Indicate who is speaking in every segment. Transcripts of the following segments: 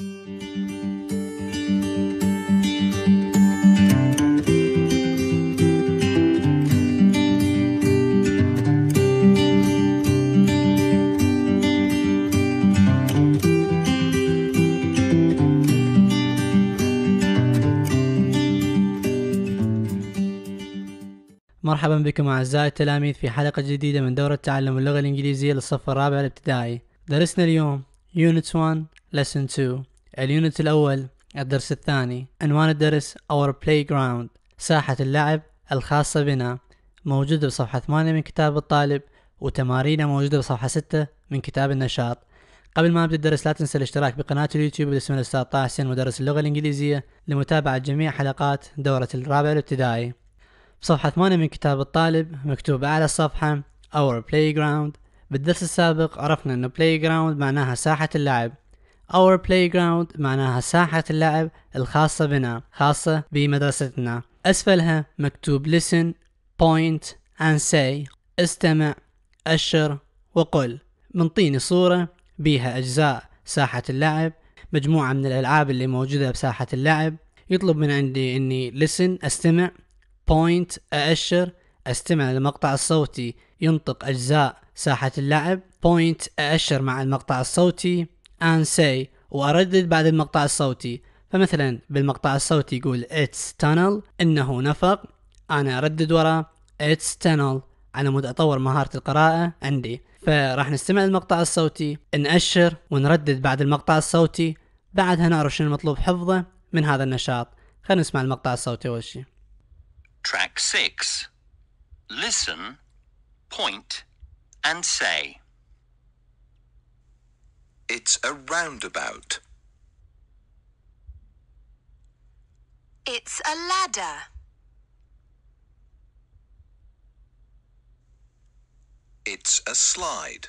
Speaker 1: مرحبا بكم أعزائي التلاميذ في حلقة جديدة من دورة تعلم اللغة الإنجليزية للصف الرابع الابتدائي درسنا اليوم Units 1 Lesson 2 اليونت الأول الدرس الثاني عنوان الدرس Our Playground ساحة اللعب الخاصة بنا موجودة بصفحة 8 من كتاب الطالب وتمارينه موجودة بصفحة 6 من كتاب النشاط قبل ما نبدأ الدرس لا تنسى الاشتراك بقناة اليوتيوب باسم الأستاذ طه حسين مدرس اللغة الإنجليزية لمتابعة جميع حلقات دورة الرابع الابتدائي بصفحة 8 من كتاب الطالب مكتوب أعلى الصفحة Our Playground بالدرس السابق عرفنا أن Playground معناها ساحة اللعب اور بلاي جراوند معناها ساحة اللعب الخاصة بنا خاصة بمدرستنا أسفلها مكتوب listen point and say استمع أشر وقل منطيني صورة بيها أجزاء ساحة اللعب مجموعة من الألعاب اللي موجودة بساحة اللعب يطلب من عندي أني listen أستمع point أأشر أستمع للمقطع الصوتي ينطق أجزاء ساحة اللعب point أأشر مع المقطع الصوتي and say وأردد بعد المقطع الصوتي فمثلا بالمقطع الصوتي يقول it's tunnel إنه نفق أنا أردد وراء it's tunnel على مود أطور مهارة القراءة عندي فراح نستمع للمقطع الصوتي نأشر ونردد بعد المقطع الصوتي بعدها نعرف شنو المطلوب حفظه من هذا النشاط خلينا نسمع المقطع الصوتي أول شيء Track 6 Listen, point and say It's a roundabout. It's a ladder. It's a slide.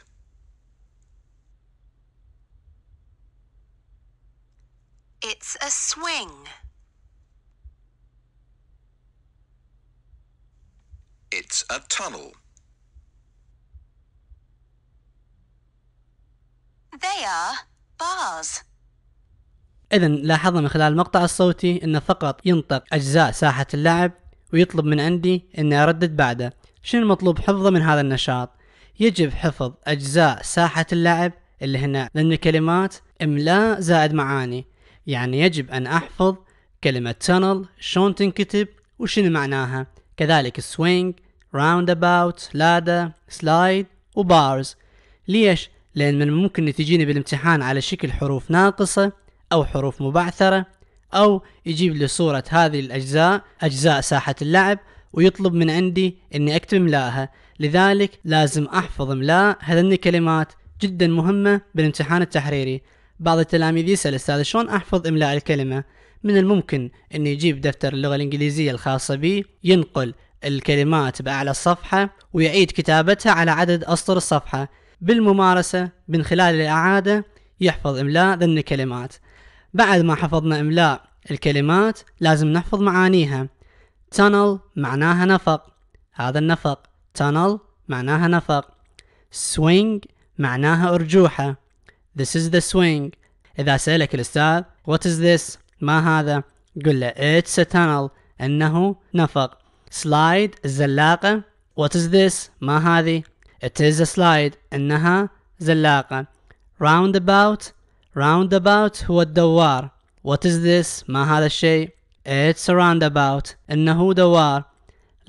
Speaker 1: It's a swing. It's a tunnel. They are bars. إذا لاحظنا من خلال المقطع الصوتي أنه فقط ينطق أجزاء ساحة اللعب ويطلب من عندي أني أردد بعده شنو المطلوب حفظه من هذا النشاط يجب حفظ أجزاء ساحة اللعب اللي هنا لأن الكلمات إملاء زائد معاني يعني يجب أن أحفظ كلمة tunnel شلون تنكتب وشنو معناها كذلك swing roundabout لادا slide وبارز ليش؟ لأن من أن تجيني بالامتحان على شكل حروف ناقصة أو حروف مبعثرة أو يجيب لي صورة هذه الأجزاء أجزاء ساحة اللعب ويطلب من عندي أني أكتب ملاها لذلك لازم أحفظ ملاء هذني الكلمات جدا مهمة بالامتحان التحريري بعض التلاميذ يسأل أستاذ شلون أحفظ إملاء الكلمة من الممكن أن يجيب دفتر اللغة الإنجليزية الخاصة بي ينقل الكلمات بأعلى الصفحة ويعيد كتابتها على عدد أسطر الصفحة بالممارسة من خلال الإعادة يحفظ إملاء ضمن الكلمات بعد ما حفظنا إملاء الكلمات لازم نحفظ معانيها tunnel معناها نفق هذا النفق tunnel معناها نفق swing معناها أرجوحة this is the swing إذا سألك الأستاذ what is this ما هذا قل له it's a tunnel إنه نفق slide الزلاقة what is this ما هذه It is a slide إنها زلاقة roundabout roundabout هو الدوار What is this ما هذا الشيء It's a roundabout إنه دوار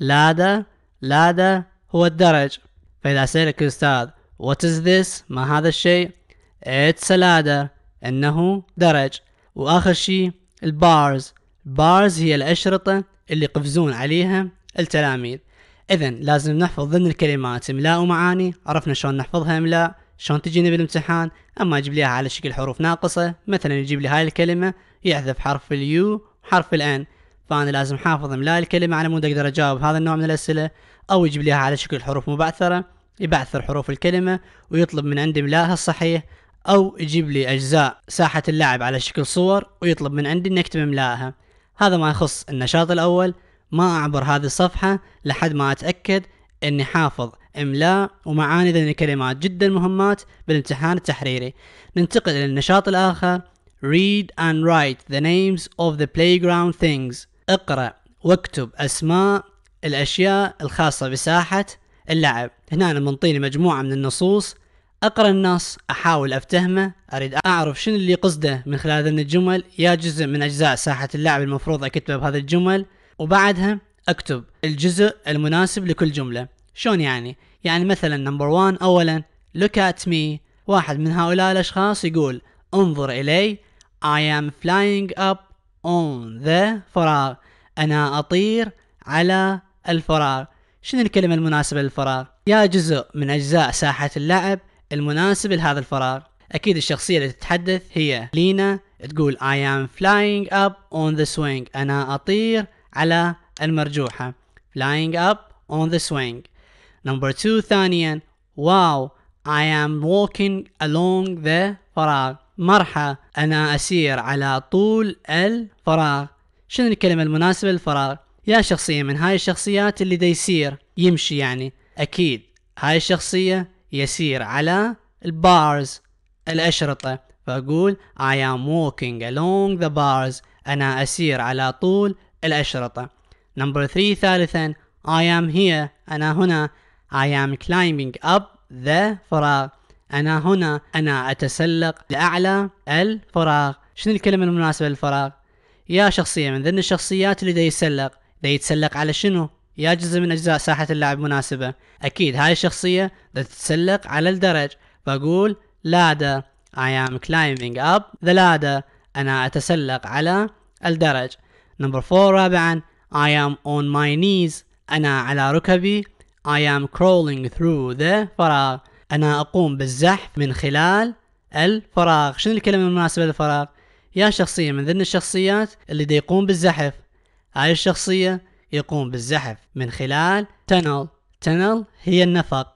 Speaker 1: ladder ladder هو الدرج فإذا سألك الأستاذ What is this ما هذا الشيء It's a ladder إنه درج وآخر شيء البارز بارز هي الأشرطة اللي يقفزون عليها التلاميذ اذا لازم نحفظ ضمن الكلمات املاء ومعاني عرفنا شلون نحفظها املاء شلون تجينا بالامتحان اما يجيب لي على شكل حروف ناقصه مثلا يجيب لي هاي الكلمه يحذف حرف اليو وحرف الان فانا لازم حافظ املاء الكلمه على مود اقدر اجاوب هذا النوع من الاسئله او يجيب لي على شكل حروف مبعثره يبعثر حروف الكلمه ويطلب من عندي املائها الصحيح او يجيب لي اجزاء ساحه اللعب على شكل صور ويطلب من عندي اني اكتب املائها هذا ما يخص النشاط الاول ما اعبر هذه الصفحه لحد ما اتاكد اني حافظ املاء ومعاني ذني الكلمات جدا مهمات بالامتحان التحريري ننتقل الى النشاط الاخر read and write the names of the playground things اقرأ واكتب اسماء الاشياء الخاصة بساحة اللعب هنا أنا منطيني مجموعة من النصوص اقرأ النص احاول افتهمه اريد اعرف شنو اللي قصده من خلال هذه الجمل يا جزء من اجزاء ساحة اللعب المفروض اكتبه بهذه الجمل وبعدها اكتب الجزء المناسب لكل جملة شلون يعني؟ يعني مثلا نمبر وان اولا look at me واحد من هؤلاء الاشخاص يقول انظر الي I am flying up on the فراغ انا اطير على الفراغ شنو الكلمة المناسبة للفراغ؟ يا جزء من اجزاء ساحة اللعب المناسب لهذا الفراغ اكيد الشخصية اللي تتحدث هي لينا تقول I am flying up on the swing انا اطير على المرجوحة flying up on the swing number two ثانيا واو I am walking along the فراغ مرحى أنا أسير على طول الفراغ شنو الكلمة المناسبة للفراغ يا شخصية من هاي الشخصيات اللي دا يسير يمشي يعني أكيد هاي الشخصية يسير على البارز الأشرطة فأقول I am walking along the bars أنا أسير على طول الأشرطة نمبر 3 ثالثا I am here أنا هنا I am climbing up the فراغ أنا هنا أنا أتسلق لأعلى الفراغ شنو الكلمة المناسبة للفراغ يا شخصية من ضمن الشخصيات اللي دا يتسلق دا يتسلق على شنو يا جزء من أجزاء ساحة اللعب مناسبة أكيد هاي الشخصية دا تتسلق على الدرج فأقول ladder I am climbing up the ladder أنا أتسلق على الدرج نمبر فور رابعا I am on my knees أنا على ركبي I am crawling through the فراغ أنا أقوم بالزحف من خلال الفراغ شنو الكلمة المناسبة للفراغ يا شخصية من ضمن الشخصيات اللي دي يقوم بالزحف هاي الشخصية يقوم بالزحف من خلال tunnel tunnel هي النفق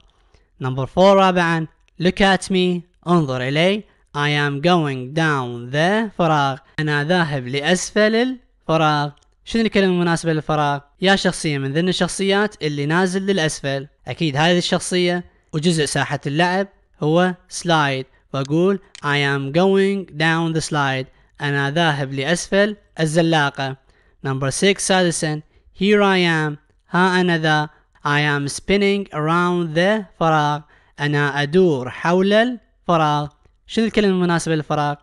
Speaker 1: نمبر فور رابعا look at me انظر إلي I am going down the فراغ أنا ذاهب لأسفل فراغ شنو الكلمة المناسبة للفراغ يا شخصية من ضمن الشخصيات اللي نازل للأسفل أكيد هذه الشخصية وجزء ساحة اللعب هو سلايد فأقول I am going down the slide أنا ذاهب لأسفل الزلاقة Number 6 سادسا Here I am ها أنا ذا I am spinning around the فراغ أنا أدور حول الفراغ شنو الكلمة المناسبة للفراغ؟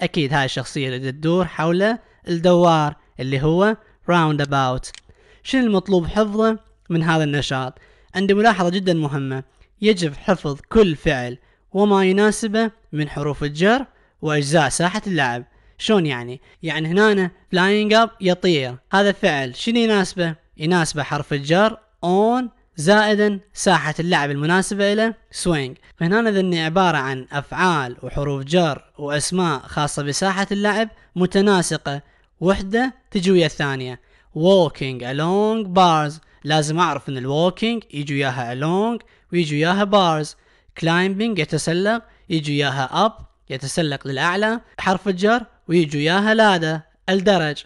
Speaker 1: أكيد هاي الشخصية اللي تدور حول الدوار اللي هو راوند أباوت شنو المطلوب حفظه من هذا النشاط عندي ملاحظة جدا مهمة يجب حفظ كل فعل وما يناسبه من حروف الجر وأجزاء ساحة اللعب شلون يعني؟ يعني هنا flying اب يطير هذا الفعل شنو يناسبه؟ يناسبه حرف الجر اون زائدا ساحة اللعب المناسبة له swing فهنا ذني عبارة عن أفعال وحروف جر وأسماء خاصة بساحة اللعب متناسقة وحده تجي ويا الثانيه walking along bars لازم اعرف ان الwalking يجي وياها along ويجي وياها bars climbing يتسلق يجي وياها up يتسلق للاعلى حرف الجر ويجي وياها لاده الدرج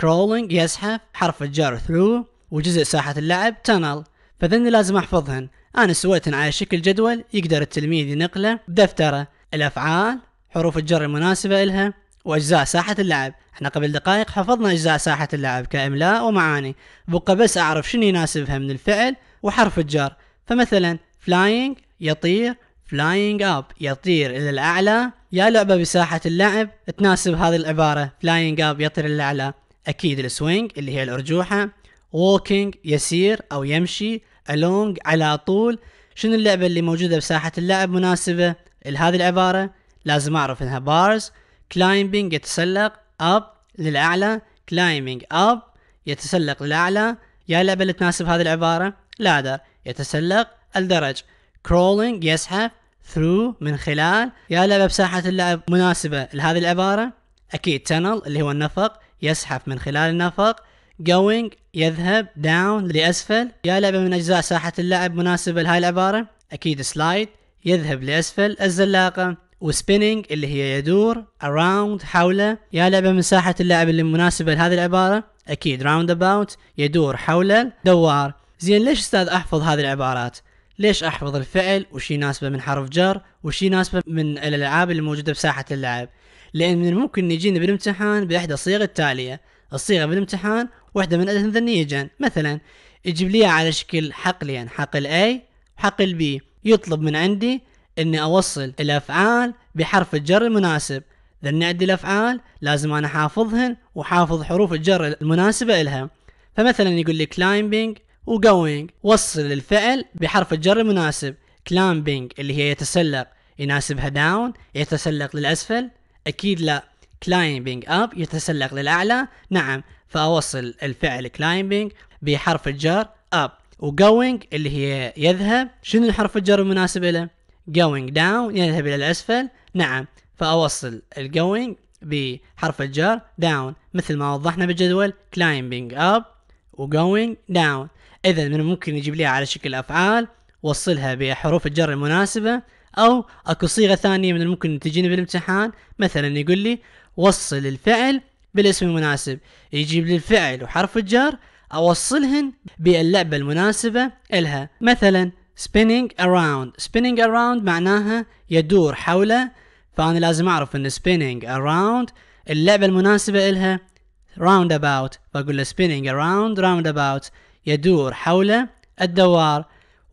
Speaker 1: crawling يزحف حرف الجر through وجزء ساحة اللعب tunnel فذن لازم احفظهن انا سويتهن على شكل جدول يقدر التلميذ ينقله بدفتره الافعال حروف الجر المناسبة إلها وأجزاء ساحة اللعب احنا قبل دقائق حفظنا أجزاء ساحة اللعب كإملاء ومعاني بقى بس أعرف شنو يناسبها من الفعل وحرف الجر فمثلا فلاينج يطير فلاينج اب يطير الى الاعلى يا لعبه بساحه اللعب تناسب هذه العباره فلاينج اب يطير الى الاعلى اكيد السوينج اللي هي الارجوحه ووكينج يسير او يمشي الونج على طول شنو اللعبه اللي موجوده بساحه اللعب مناسبه لهذه العباره لازم اعرف انها بارز climbing يتسلق up للأعلى climbing up يتسلق للأعلى يا لعبة اللي تناسب هذه العبارة ladder يتسلق الدرج crawling يزحف through من خلال يا لعبة بساحة اللعب مناسبة لهذه العبارة أكيد tunnel اللي هو النفق يزحف من خلال النفق going يذهب down لأسفل يا لعبة من أجزاء ساحة اللعب مناسبة لهاي العبارة أكيد slide يذهب لأسفل الزلاقة وسبيننج اللي هي يدور اراوند حوله يا لعبه من ساحه اللعب اللي مناسبه لهذه العباره اكيد راوند اباوت يدور حول دوار زين ليش استاذ احفظ هذه العبارات ليش احفظ الفعل وش يناسبه من حرف جر وش يناسبه من الالعاب اللي موجوده بساحه اللعب لان من الممكن نجينا بالامتحان باحدى الصيغ التاليه الصيغه بالامتحان واحده من الاثنين ذنيجا مثلا يجيب لي على شكل حقلين حقل A وحقل B يطلب من عندي اني اوصل الافعال بحرف الجر المناسب لان عندي الافعال لازم انا حافظهن وحافظ حروف الجر المناسبه الها فمثلا يقول لي climbing going وصل الفعل بحرف الجر المناسب climbing اللي هي يتسلق يناسبها داون يتسلق للاسفل اكيد لا climbing up يتسلق للاعلى نعم فاوصل الفعل climbing بحرف الجر up going اللي هي يذهب شنو الحرف الجر المناسب له going down يذهب إلى الأسفل نعم فأوصل ال going بحرف الجر down مثل ما وضحنا بالجدول climbing up و going down إذا من الممكن يجيب لها على شكل أفعال وصلها بحروف الجر المناسبة أو أكو صيغة ثانية من الممكن تجيني بالامتحان مثلا يقول لي وصل الفعل بالاسم المناسب يجيب لي الفعل وحرف الجر أوصلهن باللعبة المناسبة إلها مثلا spinning around spinning around معناها يدور حوله فأنا لازم أعرف أن spinning around اللعبة المناسبة إلها roundabout فأقول له spinning around roundabout يدور حول الدوار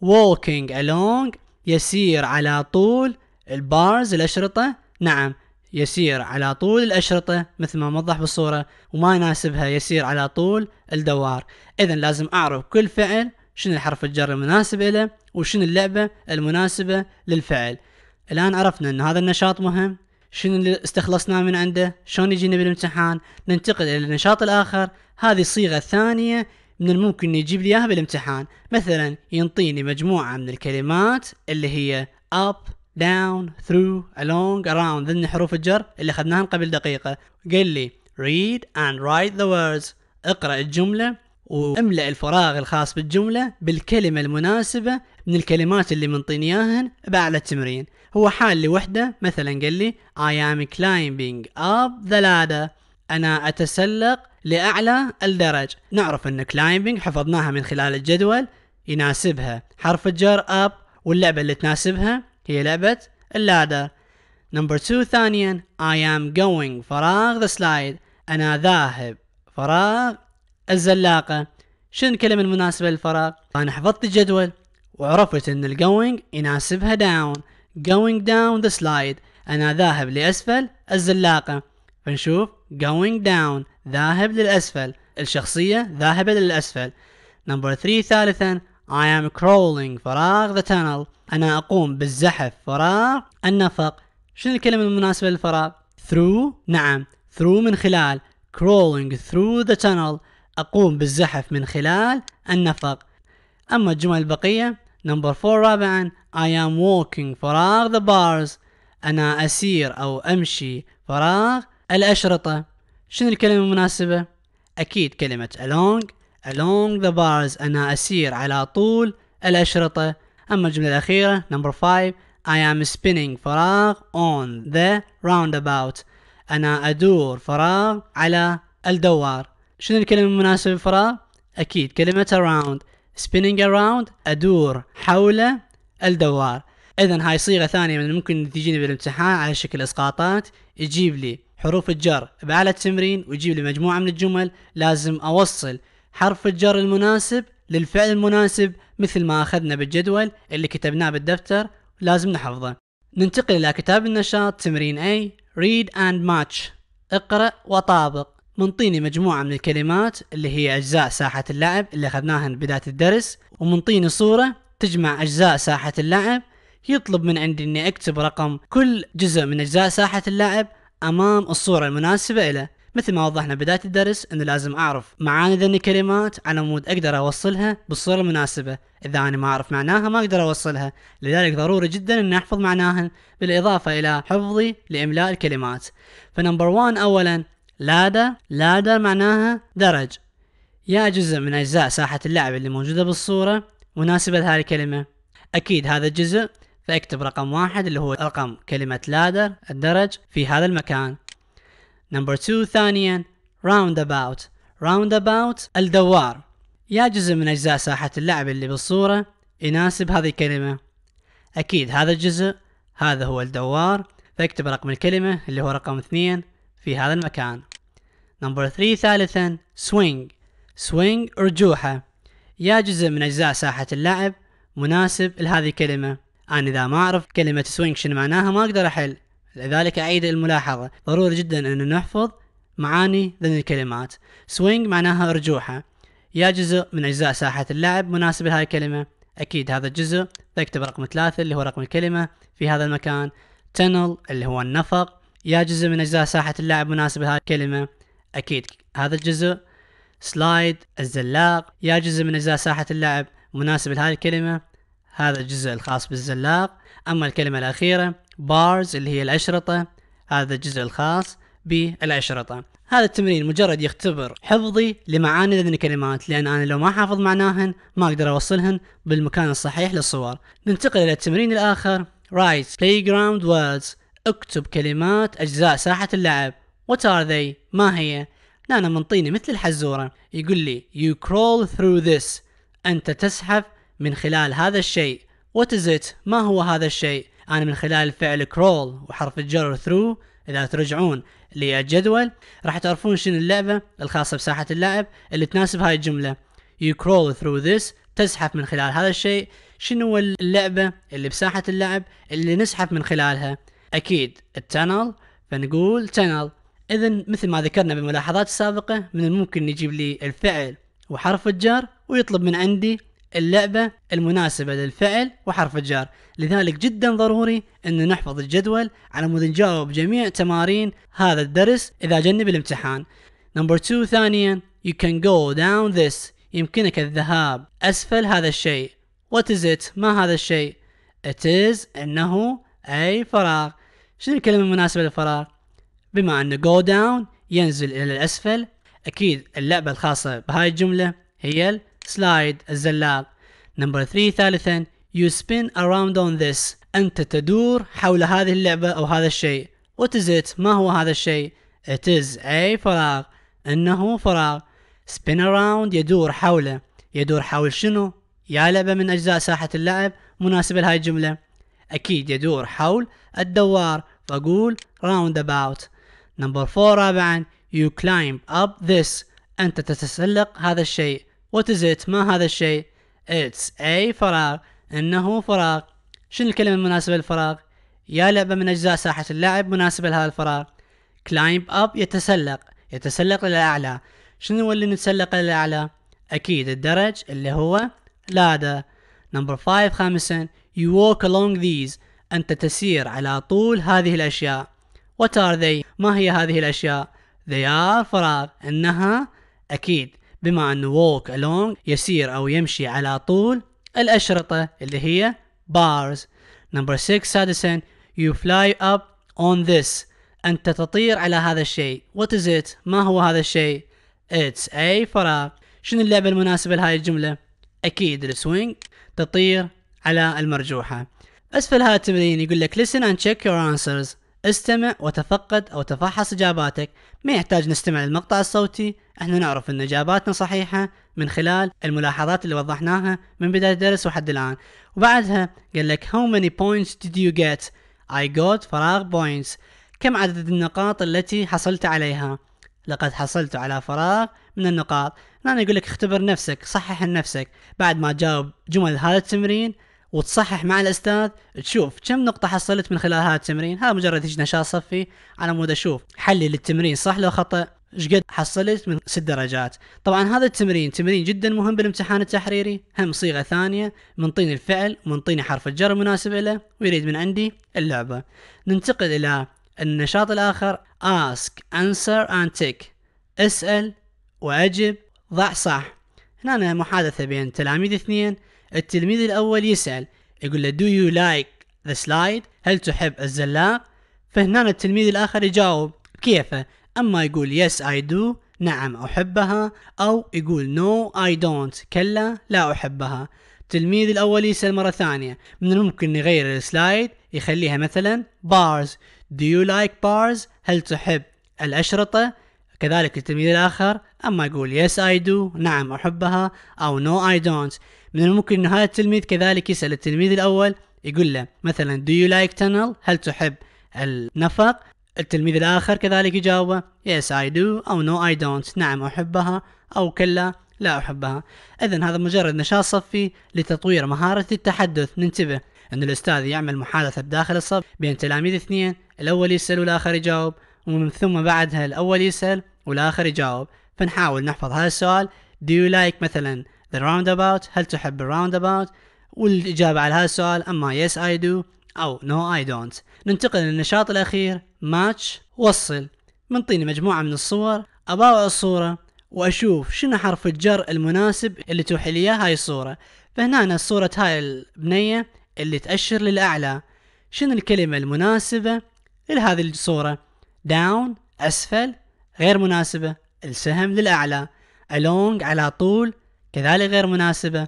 Speaker 1: walking along يسير على طول البارز الأشرطة نعم يسير على طول الأشرطة مثل ما موضح بالصورة وما يناسبها يسير على طول الدوار إذا لازم أعرف كل فعل شنو الحرف الجر المناسب له وشنو اللعبة المناسبة للفعل الآن عرفنا أن هذا النشاط مهم شنو اللي استخلصناه من عنده شلون يجينا بالامتحان ننتقل إلى النشاط الآخر هذه الصيغة الثانية من الممكن يجيب لي اياها بالامتحان مثلا ينطيني مجموعة من الكلمات اللي هي up down through along around ذن حروف الجر اللي اخذناها قبل دقيقة قال لي read and write the words اقرأ الجملة واملأ الفراغ الخاص بالجملة بالكلمة المناسبة من الكلمات اللي منطيني اياهن بأعلى التمرين هو حال لوحده مثلا قال لي I am climbing up the ladder أنا أتسلق لأعلى الدرج نعرف أن climbing حفظناها من خلال الجدول يناسبها حرف الجر up واللعبة اللي تناسبها هي لعبة اللادر نمبر 2 ثانيا I am going فراغ the slide أنا ذاهب فراغ الزلاقة شنو الكلمة المناسبة للفراغ أنا حفظت الجدول وعرفت أن الجوينج يناسبها داون going down the slide أنا ذاهب لأسفل الزلاقة فنشوف going down ذاهب للأسفل الشخصية ذاهبة للأسفل نمبر 3 ثالثا I am crawling فراغ the tunnel أنا أقوم بالزحف فراغ النفق شنو الكلمة المناسبة للفراغ through نعم through من خلال crawling through the tunnel أقوم بالزحف من خلال النفق أما الجمل البقية نمبر فور رابعا I am walking فراغ the bars أنا أسير أو أمشي فراغ الأشرطة شنو الكلمة المناسبة؟ أكيد كلمة along along the bars أنا أسير على طول الأشرطة أما الجملة الأخيرة نمبر 5 I am spinning فراغ on the roundabout أنا أدور فراغ على الدوار شنو الكلمة المناسبة للفراغ؟ أكيد كلمة around spinning around أدور حول الدوار إذا هاي صيغة ثانية من ممكن تجيني بالامتحان على شكل إسقاطات يجيب لي حروف الجر بأعلى التمرين ويجيب لي مجموعة من الجمل لازم أوصل حرف الجر المناسب للفعل المناسب مثل ما أخذنا بالجدول اللي كتبناه بالدفتر لازم نحفظه ننتقل إلى كتاب النشاط تمرين A Read and Match اقرأ وطابق منطيني مجموعة من الكلمات اللي هي أجزاء ساحة اللعب اللي أخذناها بداية الدرس ومنطيني صورة تجمع أجزاء ساحة اللعب يطلب من عندي إني أكتب رقم كل جزء من أجزاء ساحة اللعب أمام الصورة المناسبة له مثل ما وضحنا بداية الدرس أنه لازم أعرف معاني ذن الكلمات على مود أقدر أوصلها بالصورة المناسبة إذا أنا ما أعرف معناها ما أقدر أوصلها لذلك ضروري جدا أن أحفظ معناها بالإضافة إلى حفظي لإملاء الكلمات فنمبر وان أولا لادا لادا معناها درج يا جزء من أجزاء ساحة اللعب اللي موجودة بالصورة مناسبة لهذه الكلمة أكيد هذا الجزء فاكتب رقم واحد اللي هو رقم كلمة لادر الدرج في هذا المكان نمبر 2 ثانيا راوند أباوت راوند أباوت الدوار يا جزء من أجزاء ساحة اللعب اللي بالصورة يناسب هذه الكلمة أكيد هذا الجزء هذا هو الدوار فاكتب رقم الكلمة اللي هو رقم اثنين في هذا المكان نمبر 3 ثالثا سوينج سوينج أرجوحة يا جزء من أجزاء ساحة اللعب مناسب لهذه الكلمة أنا إذا ما أعرف كلمة سوينج شنو معناها ما أقدر أحل لذلك أعيد الملاحظة ضروري جدا أن نحفظ معاني ذن الكلمات سوينج معناها أرجوحة يا جزء من أجزاء ساحة اللعب مناسب لهذه الكلمة أكيد هذا الجزء تكتب رقم ثلاثة اللي هو رقم الكلمة في هذا المكان تنل اللي هو النفق يا جزء من أجزاء ساحة اللعب مناسب لهذه الكلمة أكيد هذا الجزء سلايد الزلاق يا جزء من أجزاء ساحة اللعب مناسب لهذه الكلمة هذا الجزء الخاص بالزلاق أما الكلمة الأخيرة بارز اللي هي الأشرطة هذا الجزء الخاص بالأشرطة هذا التمرين مجرد يختبر حفظي لمعاني هذه الكلمات لأن أنا لو ما حافظ معناهن ما أقدر أوصلهن بالمكان الصحيح للصور ننتقل إلى التمرين الآخر Write playground words اكتب كلمات أجزاء ساحة اللعب وات ار ذي ما هي نانا منطيني مثل الحزورة يقول لي you crawl through this أنت تزحف من خلال هذا الشيء what is it ما هو هذا الشيء أنا من خلال الفعل crawl وحرف الجر through إذا ترجعون للجدول راح تعرفون شنو اللعبة الخاصة بساحة اللعب اللي تناسب هاي الجملة you crawl through this تزحف من خلال هذا الشيء شنو اللعبة اللي بساحة اللعب اللي نزحف من خلالها أكيد التنل فنقول تنل اذا مثل ما ذكرنا بالملاحظات السابقه من الممكن يجيب لي الفعل وحرف الجار ويطلب من عندي اللعبة المناسبة للفعل وحرف الجار لذلك جدا ضروري أن نحفظ الجدول على مود نجاوب جميع تمارين هذا الدرس إذا جنب الامتحان نمبر 2 ثانيا you can go down this يمكنك الذهاب أسفل هذا الشيء what is it ما هذا الشيء it is إنه أي فراغ شنو الكلمة المناسبة للفراغ بما أن جو داون ينزل إلى الأسفل أكيد اللعبة الخاصة بهاي الجملة هي السلايد الزلال نمبر 3 ثالثا يو spin around on this أنت تدور حول هذه اللعبة أو هذا الشيء وات از ات ما هو هذا الشيء ات از أي فراغ إنه فراغ spin around يدور حوله يدور حول شنو يا لعبة من أجزاء ساحة اللعب مناسبة لهاي الجملة أكيد يدور حول الدوار فأقول راوند اباوت نمبر فور رابعا you climb up this أنت تتسلق هذا الشيء what is it ما هذا الشيء it's a فراغ إنه فراغ شنو الكلمة المناسبة للفراغ يا لعبة من أجزاء ساحة اللعب مناسبة لهذا الفراغ climb up يتسلق يتسلق للأعلى شنو هو اللي نتسلق للأعلى أكيد الدرج اللي هو لادا نمبر 5 خامسا you walk along these أنت تسير على طول هذه الأشياء What are they ما هي هذه الأشياء They are فراغ إنها أكيد بما أن walk along يسير أو يمشي على طول الأشرطة اللي هي bars Number six Addison You fly up on this أنت تطير على هذا الشيء What is it ما هو هذا الشيء It's a فراغ شنو اللعبة المناسبة لهاي الجملة أكيد السوينج تطير على المرجوحة أسفل هذا التمرين يقول لك listen and check your answers استمع وتفقد او تفحص اجاباتك ما يحتاج نستمع للمقطع الصوتي احنا نعرف ان اجاباتنا صحيحة من خلال الملاحظات اللي وضحناها من بداية الدرس وحد الان وبعدها قال لك how many points did you get I got فراغ points كم عدد النقاط التي حصلت عليها لقد حصلت على فراغ من النقاط الآن نعم، يقول لك اختبر نفسك صحح نفسك بعد ما تجاوب جمل هذا التمرين وتصحح مع الاستاذ تشوف كم نقطة حصلت من خلال هذا التمرين هذا مجرد هيك نشاط صفي على مود اشوف حلل التمرين صح لو خطأ ايش قد حصلت من ست درجات طبعا هذا التمرين تمرين جدا مهم بالامتحان التحريري هم صيغة ثانية منطيني الفعل منطيني حرف الجر المناسب له ويريد من عندي اللعبة ننتقل الى النشاط الاخر ask answer and tick اسأل واجب ضع صح هنا محادثة بين تلاميذ اثنين التلميذ الأول يسأل يقول له do you like the slide هل تحب الزلاق فهنا التلميذ الآخر يجاوب كيفه أما يقول yes I do نعم أحبها أو يقول no I don't كلا لا أحبها التلميذ الأول يسأل مرة ثانية من الممكن نغير السلايد يخليها مثلا bars do you like bars هل تحب الأشرطة كذلك التلميذ الآخر أما يقول yes I do نعم أحبها أو no I don't من الممكن أن هذا التلميذ كذلك يسأل التلميذ الأول يقول له مثلا do you like tunnel هل تحب النفق التلميذ الآخر كذلك يجاوبه yes I do أو no I don't نعم أحبها أو كلا لا أحبها إذا هذا مجرد نشاط صفي لتطوير مهارة التحدث ننتبه أن الأستاذ يعمل محادثة بداخل الصف بين تلاميذ اثنين الأول يسأل والآخر يجاوب ومن ثم بعدها الأول يسأل والآخر يجاوب فنحاول نحفظ هذا السؤال do you like مثلا the roundabout هل تحب الراوند اباوت والإجابة على هذا السؤال أما yes I do أو no I don't ننتقل للنشاط الأخير match وصل منطيني مجموعة من الصور أباوع الصورة وأشوف شنو حرف الجر المناسب اللي توحي لي هاي الصورة فهنا أنا صورة هاي البنية اللي تأشر للأعلى شنو الكلمة المناسبة لهذه الصورة داون أسفل غير مناسبة السهم للأعلى along على طول كذلك غير مناسبة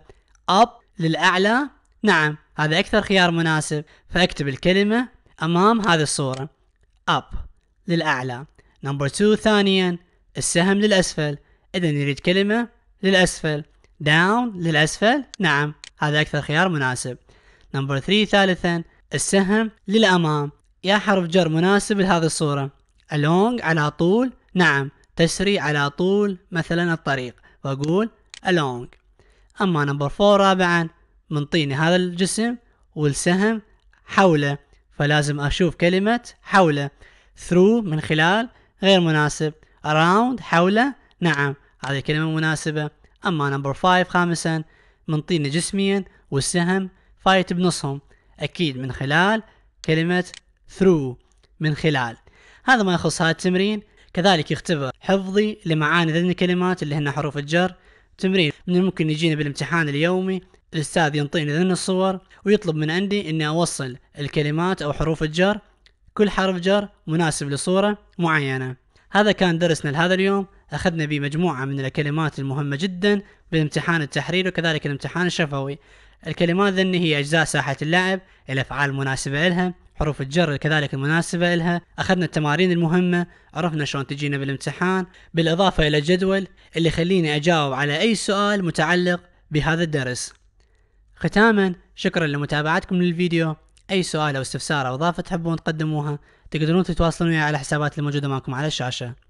Speaker 1: up للأعلى نعم هذا أكثر خيار مناسب فأكتب الكلمة أمام هذه الصورة up للأعلى نمبر 2 ثانيا السهم للأسفل إذا نريد كلمة للأسفل down للأسفل نعم هذا أكثر خيار مناسب نمبر 3 ثالثا السهم للأمام يا حرف جر مناسب لهذه الصورة along على طول نعم تسري على طول مثلا الطريق وأقول along أما نمبر فور رابعا منطيني هذا الجسم والسهم حوله فلازم أشوف كلمة حوله through من خلال غير مناسب around حوله نعم هذه كلمة مناسبة أما نمبر فايف خامسا منطيني جسميا والسهم فايت بنصهم أكيد من خلال كلمة through من خلال هذا ما يخص هذا التمرين كذلك يختبر حفظي لمعاني ذن الكلمات اللي هن حروف الجر تمرين من الممكن يجيني بالامتحان اليومي الاستاذ ينطيني ذن الصور ويطلب من عندي اني اوصل الكلمات او حروف الجر كل حرف جر مناسب لصورة معينة هذا كان درسنا لهذا اليوم أخذنا به مجموعة من الكلمات المهمة جدا بالامتحان التحريري وكذلك الامتحان الشفوي الكلمات ذني هي أجزاء ساحة اللعب الأفعال المناسبة لها حروف الجر كذلك المناسبة إلها أخذنا التمارين المهمة عرفنا شلون تجينا بالامتحان بالإضافة إلى جدول اللي يخليني أجاوب على أي سؤال متعلق بهذا الدرس ختاما شكرا لمتابعتكم للفيديو أي سؤال أو استفسار أو إضافة تحبون تقدموها تقدرون تتواصلون وياي على الحسابات الموجودة معكم على الشاشة